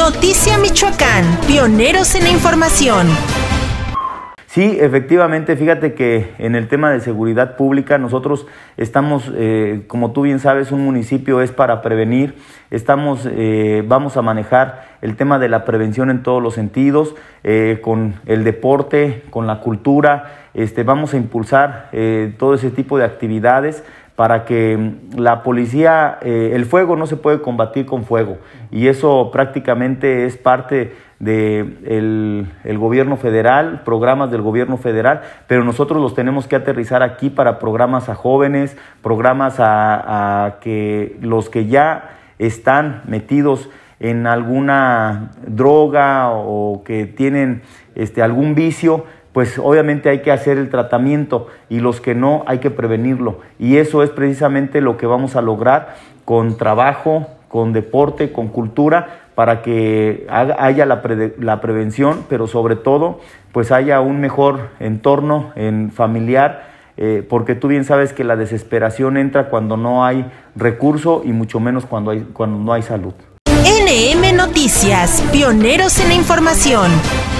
Noticia Michoacán, pioneros en la información. Sí, efectivamente, fíjate que en el tema de seguridad pública nosotros estamos, eh, como tú bien sabes, un municipio es para prevenir, estamos, eh, vamos a manejar el tema de la prevención en todos los sentidos, eh, con el deporte, con la cultura, este, vamos a impulsar todo ese tipo de actividades para que la policía, eh, el fuego no se puede combatir con fuego. Y eso prácticamente es parte del el gobierno federal, programas del gobierno federal, pero nosotros los tenemos que aterrizar aquí para programas a jóvenes, programas a, a que los que ya están metidos en alguna droga o que tienen este, algún vicio, pues obviamente hay que hacer el tratamiento y los que no hay que prevenirlo. Y eso es precisamente lo que vamos a lograr con trabajo, con deporte, con cultura, para que haya la, prevención, pero sobre todo pues haya un mejor entorno en familiar, eh, porque tú bien sabes que la desesperación entra cuando no hay recurso y mucho menos cuando, hay, cuando no hay salud. NM Noticias, pioneros en la información.